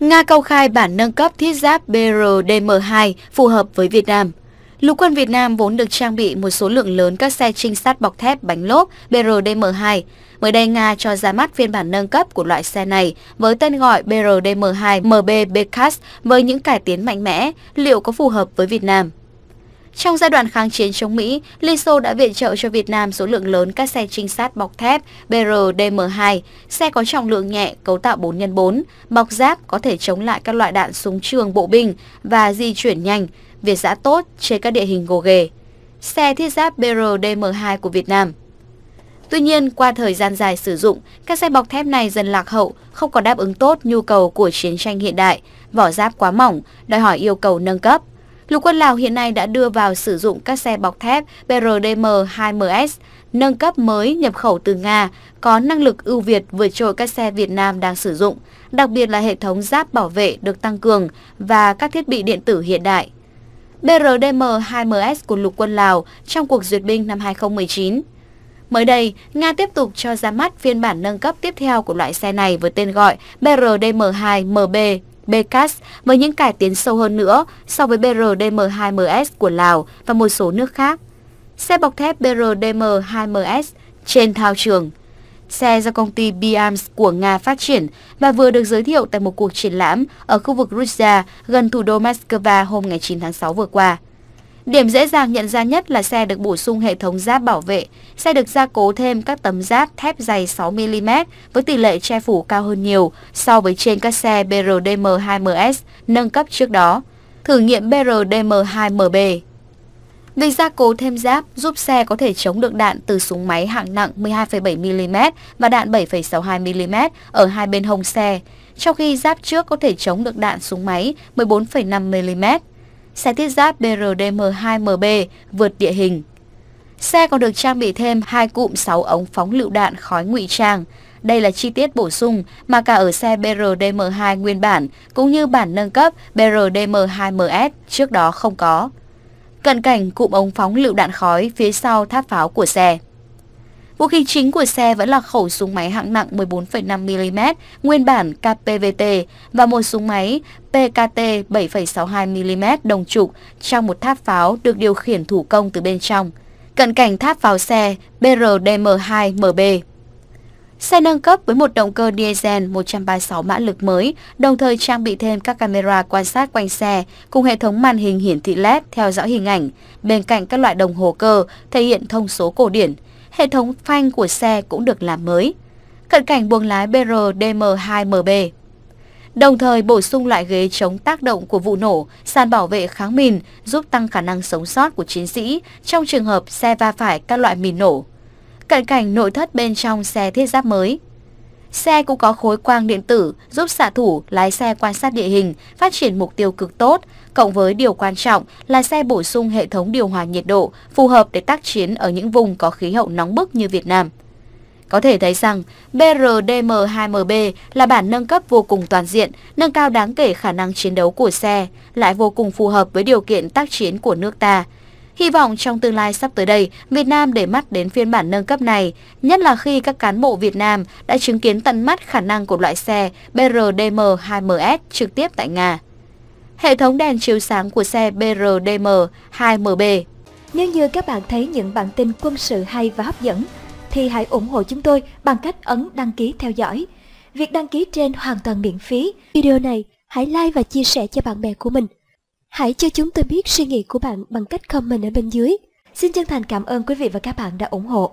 Nga cao khai bản nâng cấp thiết giáp BRDM-2 phù hợp với Việt Nam. Lục quân Việt Nam vốn được trang bị một số lượng lớn các xe trinh sát bọc thép bánh lốp BRDM-2. Mới đây, Nga cho ra mắt phiên bản nâng cấp của loại xe này với tên gọi BRDM-2 MB Bekas với những cải tiến mạnh mẽ, liệu có phù hợp với Việt Nam? Trong giai đoạn kháng chiến chống Mỹ, Liên Xô đã viện trợ cho Việt Nam số lượng lớn các xe trinh sát bọc thép BRDM-2, xe có trọng lượng nhẹ, cấu tạo 4x4, bọc giáp có thể chống lại các loại đạn súng trường bộ binh và di chuyển nhanh, việt giã tốt trên các địa hình gồ ghề. Xe thiết giáp BRDM-2 của Việt Nam Tuy nhiên, qua thời gian dài sử dụng, các xe bọc thép này dần lạc hậu, không còn đáp ứng tốt nhu cầu của chiến tranh hiện đại, vỏ giáp quá mỏng, đòi hỏi yêu cầu nâng cấp – Lục quân Lào hiện nay đã đưa vào sử dụng các xe bọc thép BRDM-2MS, nâng cấp mới nhập khẩu từ Nga, có năng lực ưu việt vượt trội các xe Việt Nam đang sử dụng, đặc biệt là hệ thống giáp bảo vệ được tăng cường và các thiết bị điện tử hiện đại. BRDM-2MS của lục quân Lào trong cuộc duyệt binh năm 2019 Mới đây, Nga tiếp tục cho ra mắt phiên bản nâng cấp tiếp theo của loại xe này với tên gọi BRDM2MB BCAS với những cải tiến sâu hơn nữa so với BRDM2MS của Lào và một số nước khác. Xe bọc thép BRDM2MS trên thao trường Xe do công ty BAMS của Nga phát triển và vừa được giới thiệu tại một cuộc triển lãm ở khu vực Russia gần thủ đô Moscow hôm ngày 9 tháng 6 vừa qua. Điểm dễ dàng nhận ra nhất là xe được bổ sung hệ thống giáp bảo vệ. Xe được gia cố thêm các tấm giáp thép dày 6mm với tỷ lệ che phủ cao hơn nhiều so với trên các xe BRDM2MS nâng cấp trước đó. Thử nghiệm BRDM2MB Việc gia cố thêm giáp giúp xe có thể chống được đạn từ súng máy hạng nặng 12,7mm và đạn 7,62mm ở hai bên hông xe, trong khi giáp trước có thể chống được đạn súng máy 14,5mm. Xe thiết giáp BRDM-2MB vượt địa hình. Xe còn được trang bị thêm hai cụm 6 ống phóng lựu đạn khói ngụy trang. Đây là chi tiết bổ sung mà cả ở xe BRDM-2 nguyên bản cũng như bản nâng cấp BRDM-2MS trước đó không có. Cận cảnh cụm ống phóng lựu đạn khói phía sau tháp pháo của xe. Vũ khí chính của xe vẫn là khẩu súng máy hạng nặng 14,5mm, nguyên bản KPVT và một súng máy PKT 7,62mm đồng trục trong một tháp pháo được điều khiển thủ công từ bên trong. Cận cảnh tháp pháo xe BRDM2MB. Xe nâng cấp với một động cơ diesel 136 mã lực mới, đồng thời trang bị thêm các camera quan sát quanh xe cùng hệ thống màn hình hiển thị LED theo dõi hình ảnh, bên cạnh các loại đồng hồ cơ thể hiện thông số cổ điển – hệ thống phanh của xe cũng được làm mới. Cận cảnh buồng lái BRDM2MB. Đồng thời bổ sung loại ghế chống tác động của vụ nổ, sàn bảo vệ kháng mìn giúp tăng khả năng sống sót của chiến sĩ trong trường hợp xe va phải các loại mìn nổ. Cận cảnh nội thất bên trong xe thiết giáp mới. Xe cũng có khối quang điện tử giúp xạ thủ lái xe quan sát địa hình, phát triển mục tiêu cực tốt, cộng với điều quan trọng là xe bổ sung hệ thống điều hòa nhiệt độ phù hợp để tác chiến ở những vùng có khí hậu nóng bức như Việt Nam. Có thể thấy rằng BRDM-2MB là bản nâng cấp vô cùng toàn diện, nâng cao đáng kể khả năng chiến đấu của xe, lại vô cùng phù hợp với điều kiện tác chiến của nước ta, Hy vọng trong tương lai sắp tới đây, Việt Nam để mắt đến phiên bản nâng cấp này, nhất là khi các cán bộ Việt Nam đã chứng kiến tận mắt khả năng của loại xe BRDM-2MS trực tiếp tại Nga. Hệ thống đèn chiếu sáng của xe BRDM-2MB Nếu như các bạn thấy những bản tin quân sự hay và hấp dẫn, thì hãy ủng hộ chúng tôi bằng cách ấn đăng ký theo dõi. Việc đăng ký trên hoàn toàn miễn phí. Video này hãy like và chia sẻ cho bạn bè của mình. Hãy cho chúng tôi biết suy nghĩ của bạn bằng cách comment ở bên dưới. Xin chân thành cảm ơn quý vị và các bạn đã ủng hộ.